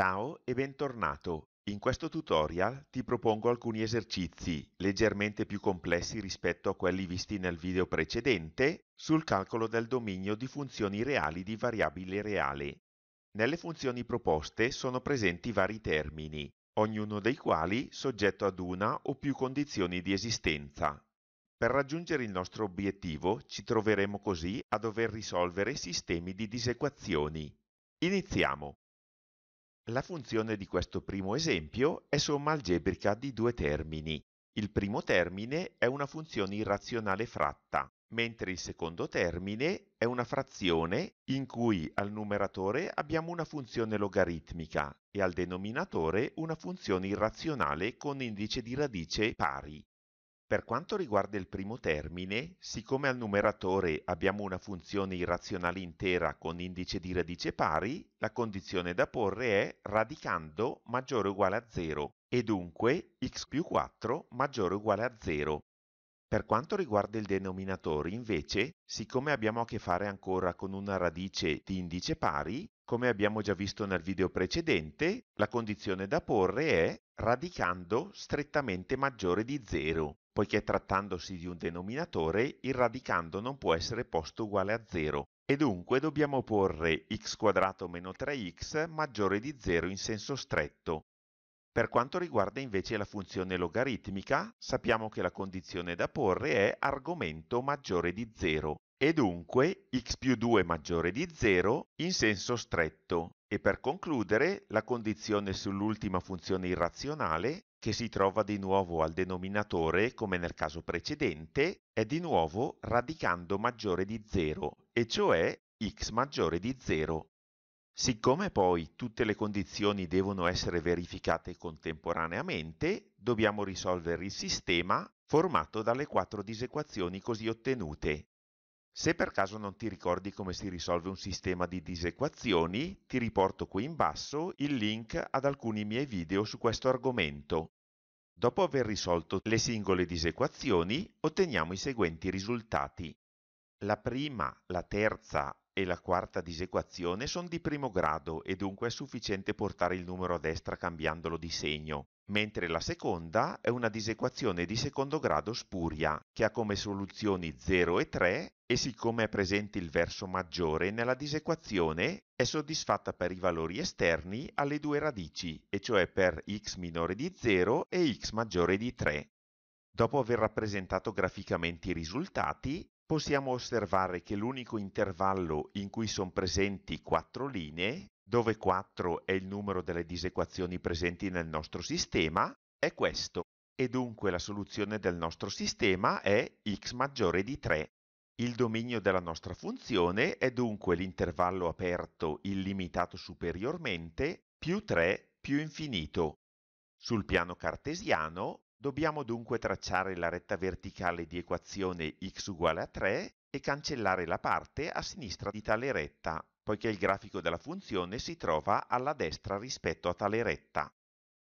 Ciao e bentornato! In questo tutorial ti propongo alcuni esercizi leggermente più complessi rispetto a quelli visti nel video precedente sul calcolo del dominio di funzioni reali di variabile reale. Nelle funzioni proposte sono presenti vari termini, ognuno dei quali soggetto ad una o più condizioni di esistenza. Per raggiungere il nostro obiettivo ci troveremo così a dover risolvere sistemi di disequazioni. Iniziamo! La funzione di questo primo esempio è somma algebrica di due termini. Il primo termine è una funzione irrazionale fratta, mentre il secondo termine è una frazione in cui al numeratore abbiamo una funzione logaritmica e al denominatore una funzione irrazionale con indice di radice pari. Per quanto riguarda il primo termine, siccome al numeratore abbiamo una funzione irrazionale intera con indice di radice pari, la condizione da porre è radicando maggiore o uguale a 0 e dunque x più 4 maggiore o uguale a 0. Per quanto riguarda il denominatore, invece, siccome abbiamo a che fare ancora con una radice di indice pari, come abbiamo già visto nel video precedente, la condizione da porre è radicando strettamente maggiore di 0 poiché trattandosi di un denominatore il radicando non può essere posto uguale a 0 e dunque dobbiamo porre x2 meno 3x maggiore di 0 in senso stretto. Per quanto riguarda invece la funzione logaritmica, sappiamo che la condizione da porre è argomento maggiore di 0 e dunque x più 2 maggiore di 0 in senso stretto. E per concludere, la condizione sull'ultima funzione irrazionale che si trova di nuovo al denominatore come nel caso precedente è di nuovo radicando maggiore di 0, e cioè x maggiore di 0. Siccome poi tutte le condizioni devono essere verificate contemporaneamente, dobbiamo risolvere il sistema formato dalle quattro disequazioni così ottenute. Se per caso non ti ricordi come si risolve un sistema di disequazioni, ti riporto qui in basso il link ad alcuni miei video su questo argomento. Dopo aver risolto le singole disequazioni otteniamo i seguenti risultati. La prima, la terza e la quarta disequazione sono di primo grado e dunque è sufficiente portare il numero a destra cambiandolo di segno mentre la seconda è una disequazione di secondo grado spuria, che ha come soluzioni 0 e 3 e siccome è presente il verso maggiore nella disequazione, è soddisfatta per i valori esterni alle due radici, e cioè per x minore di 0 e x maggiore di 3. Dopo aver rappresentato graficamente i risultati, possiamo osservare che l'unico intervallo in cui sono presenti quattro linee dove 4 è il numero delle disequazioni presenti nel nostro sistema, è questo, e dunque la soluzione del nostro sistema è x maggiore di 3. Il dominio della nostra funzione è dunque l'intervallo aperto illimitato superiormente più 3 più infinito. Sul piano cartesiano dobbiamo dunque tracciare la retta verticale di equazione x uguale a 3 e cancellare la parte a sinistra di tale retta poiché il grafico della funzione si trova alla destra rispetto a tale retta.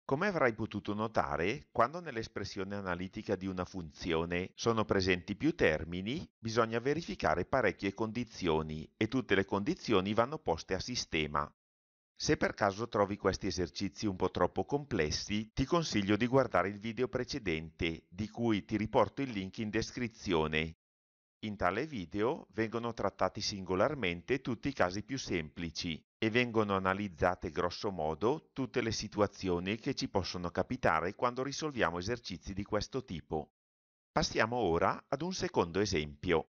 Come avrai potuto notare, quando nell'espressione analitica di una funzione sono presenti più termini, bisogna verificare parecchie condizioni e tutte le condizioni vanno poste a sistema. Se per caso trovi questi esercizi un po' troppo complessi, ti consiglio di guardare il video precedente, di cui ti riporto il link in descrizione, in tale video vengono trattati singolarmente tutti i casi più semplici e vengono analizzate grossomodo tutte le situazioni che ci possono capitare quando risolviamo esercizi di questo tipo. Passiamo ora ad un secondo esempio.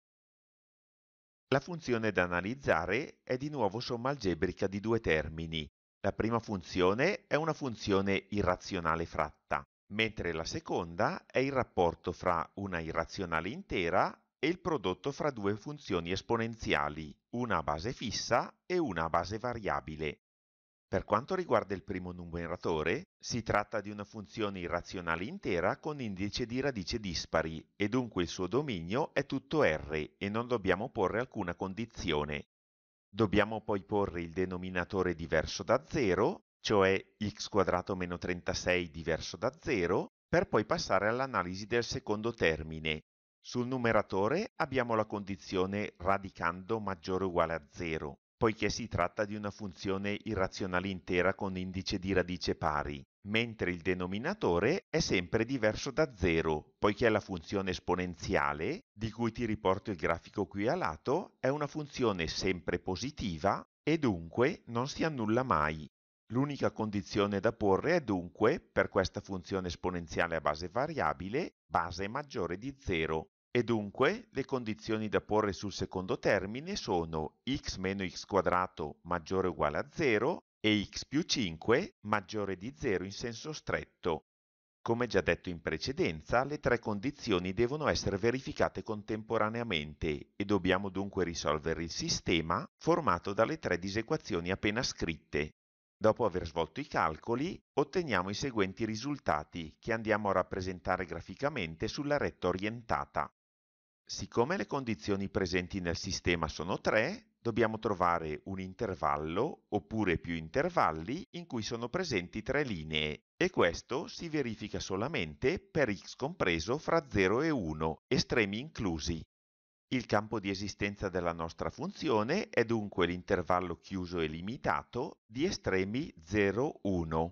La funzione da analizzare è di nuovo somma algebrica di due termini. La prima funzione è una funzione irrazionale fratta, mentre la seconda è il rapporto fra una irrazionale intera è il prodotto fra due funzioni esponenziali, una a base fissa e una a base variabile. Per quanto riguarda il primo numeratore, si tratta di una funzione irrazionale intera con indice di radice dispari e dunque il suo dominio è tutto R e non dobbiamo porre alcuna condizione. Dobbiamo poi porre il denominatore diverso da 0, cioè x2 meno 36 diverso da 0, per poi passare all'analisi del secondo termine, sul numeratore abbiamo la condizione radicando maggiore o uguale a 0, poiché si tratta di una funzione irrazionale intera con indice di radice pari, mentre il denominatore è sempre diverso da 0, poiché la funzione esponenziale, di cui ti riporto il grafico qui a lato, è una funzione sempre positiva e dunque non si annulla mai. L'unica condizione da porre è dunque, per questa funzione esponenziale a base variabile, base maggiore di 0. E dunque le condizioni da porre sul secondo termine sono x meno x quadrato maggiore o uguale a 0 e x più 5 maggiore di 0 in senso stretto. Come già detto in precedenza, le tre condizioni devono essere verificate contemporaneamente e dobbiamo dunque risolvere il sistema formato dalle tre disequazioni appena scritte. Dopo aver svolto i calcoli, otteniamo i seguenti risultati che andiamo a rappresentare graficamente sulla retta orientata. Siccome le condizioni presenti nel sistema sono tre, dobbiamo trovare un intervallo oppure più intervalli in cui sono presenti tre linee e questo si verifica solamente per x compreso fra 0 e 1, estremi inclusi. Il campo di esistenza della nostra funzione è dunque l'intervallo chiuso e limitato di estremi 0, 1.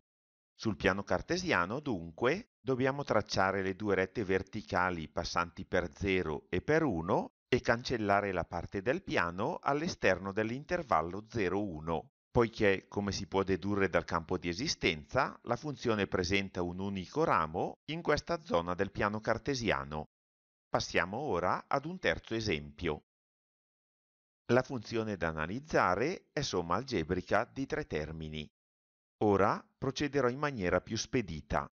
Sul piano cartesiano, dunque, dobbiamo tracciare le due rette verticali passanti per 0 e per 1 e cancellare la parte del piano all'esterno dell'intervallo 0,1. poiché, come si può dedurre dal campo di esistenza, la funzione presenta un unico ramo in questa zona del piano cartesiano. Passiamo ora ad un terzo esempio. La funzione da analizzare è somma algebrica di tre termini. Ora procederò in maniera più spedita.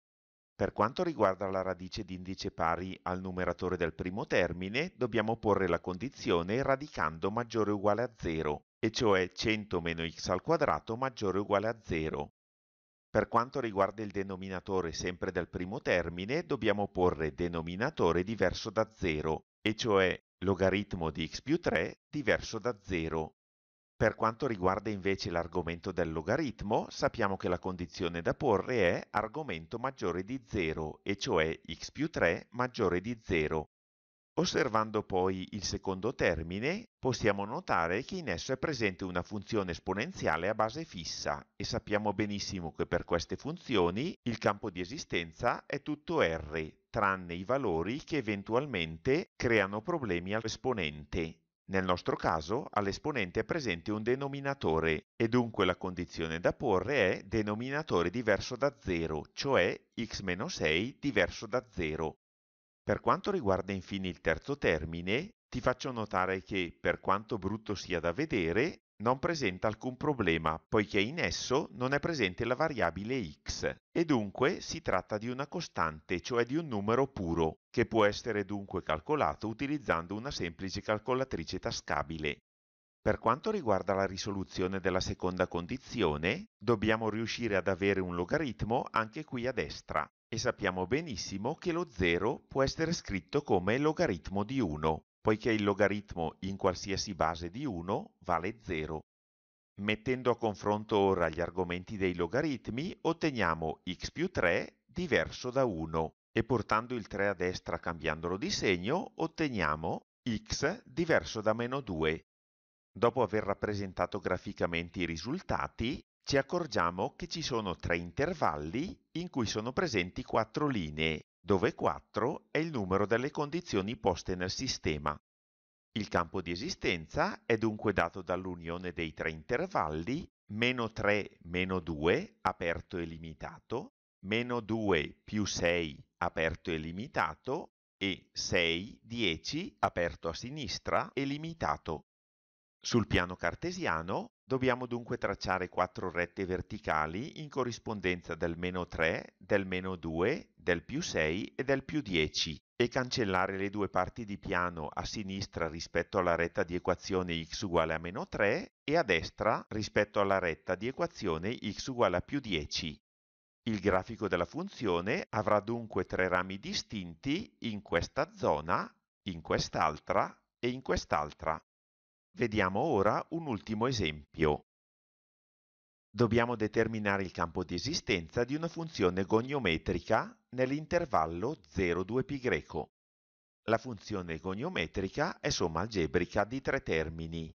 Per quanto riguarda la radice di indice pari al numeratore del primo termine, dobbiamo porre la condizione radicando maggiore o uguale a 0, e cioè 100 meno x al quadrato maggiore o uguale a 0. Per quanto riguarda il denominatore sempre del primo termine, dobbiamo porre denominatore diverso da 0, e cioè logaritmo di x più 3 diverso da 0. Per quanto riguarda invece l'argomento del logaritmo, sappiamo che la condizione da porre è argomento maggiore di 0, e cioè x più 3 maggiore di 0. Osservando poi il secondo termine, possiamo notare che in esso è presente una funzione esponenziale a base fissa e sappiamo benissimo che per queste funzioni il campo di esistenza è tutto R, tranne i valori che eventualmente creano problemi all'esponente, nel nostro caso all'esponente è presente un denominatore e dunque la condizione da porre è denominatore diverso da 0, cioè x-6 diverso da 0. Per quanto riguarda infine il terzo termine, ti faccio notare che, per quanto brutto sia da vedere, non presenta alcun problema, poiché in esso non è presente la variabile x, e dunque si tratta di una costante, cioè di un numero puro, che può essere dunque calcolato utilizzando una semplice calcolatrice tascabile. Per quanto riguarda la risoluzione della seconda condizione, dobbiamo riuscire ad avere un logaritmo anche qui a destra, e sappiamo benissimo che lo 0 può essere scritto come logaritmo di 1 poiché il logaritmo in qualsiasi base di 1 vale 0. Mettendo a confronto ora gli argomenti dei logaritmi, otteniamo x più 3 diverso da 1 e portando il 3 a destra cambiandolo di segno, otteniamo x diverso da meno 2. Dopo aver rappresentato graficamente i risultati, ci accorgiamo che ci sono tre intervalli in cui sono presenti quattro linee dove 4 è il numero delle condizioni poste nel sistema. Il campo di esistenza è dunque dato dall'unione dei tre intervalli meno 3 meno 2 aperto e limitato, meno 2 più 6 aperto e limitato e 6 10 aperto a sinistra e limitato. Sul piano cartesiano Dobbiamo dunque tracciare quattro rette verticali in corrispondenza del meno 3, del meno 2, del più 6 e del più 10 e cancellare le due parti di piano a sinistra rispetto alla retta di equazione x uguale a meno 3 e a destra rispetto alla retta di equazione x uguale a più 10. Il grafico della funzione avrà dunque tre rami distinti in questa zona, in quest'altra e in quest'altra. Vediamo ora un ultimo esempio. Dobbiamo determinare il campo di esistenza di una funzione goniometrica nell'intervallo 0,2π. La funzione goniometrica è somma algebrica di tre termini.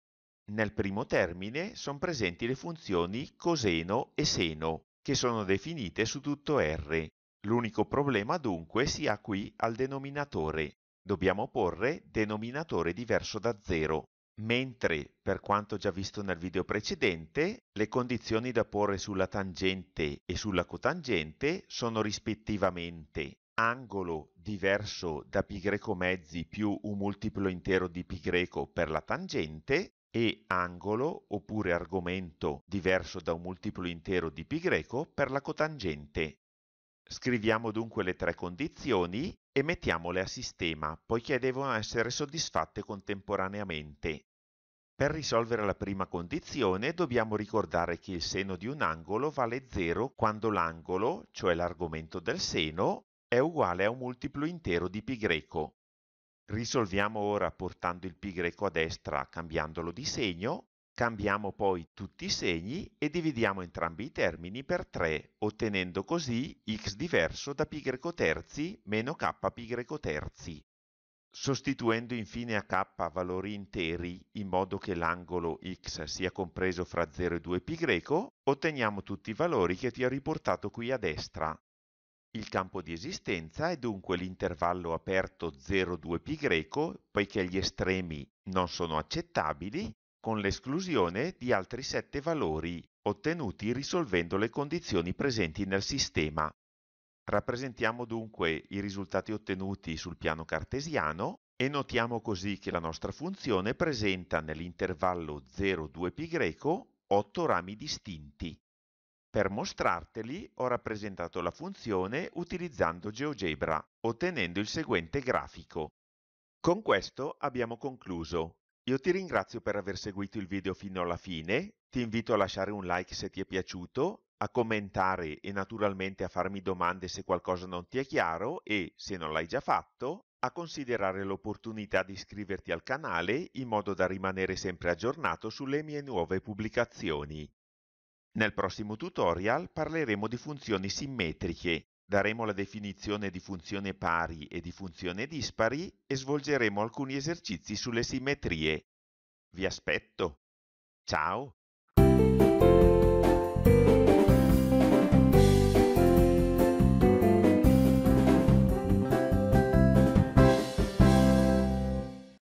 Nel primo termine sono presenti le funzioni coseno e seno, che sono definite su tutto R. L'unico problema dunque si ha qui al denominatore. Dobbiamo porre denominatore diverso da 0 mentre per quanto già visto nel video precedente le condizioni da porre sulla tangente e sulla cotangente sono rispettivamente angolo diverso da π mezzi più un multiplo intero di π per la tangente e angolo oppure argomento diverso da un multiplo intero di π per la cotangente. Scriviamo dunque le tre condizioni e mettiamole a sistema, poiché devono essere soddisfatte contemporaneamente. Per risolvere la prima condizione dobbiamo ricordare che il seno di un angolo vale 0 quando l'angolo, cioè l'argomento del seno, è uguale a un multiplo intero di π. Risolviamo ora portando il π a destra cambiandolo di segno Cambiamo poi tutti i segni e dividiamo entrambi i termini per 3, ottenendo così x diverso da π terzi meno kπ terzi. Sostituendo infine a k valori interi in modo che l'angolo x sia compreso fra 0 e 2 π, otteniamo tutti i valori che ti ho riportato qui a destra. Il campo di esistenza è dunque l'intervallo aperto 0-2 π, poiché gli estremi non sono accettabili, con l'esclusione di altri sette valori ottenuti risolvendo le condizioni presenti nel sistema. Rappresentiamo dunque i risultati ottenuti sul piano cartesiano e notiamo così che la nostra funzione presenta nell'intervallo 0,2π otto rami distinti. Per mostrarteli ho rappresentato la funzione utilizzando GeoGebra, ottenendo il seguente grafico. Con questo abbiamo concluso. Io ti ringrazio per aver seguito il video fino alla fine, ti invito a lasciare un like se ti è piaciuto, a commentare e naturalmente a farmi domande se qualcosa non ti è chiaro e, se non l'hai già fatto, a considerare l'opportunità di iscriverti al canale in modo da rimanere sempre aggiornato sulle mie nuove pubblicazioni. Nel prossimo tutorial parleremo di funzioni simmetriche Daremo la definizione di funzione pari e di funzione dispari e svolgeremo alcuni esercizi sulle simmetrie. Vi aspetto! Ciao!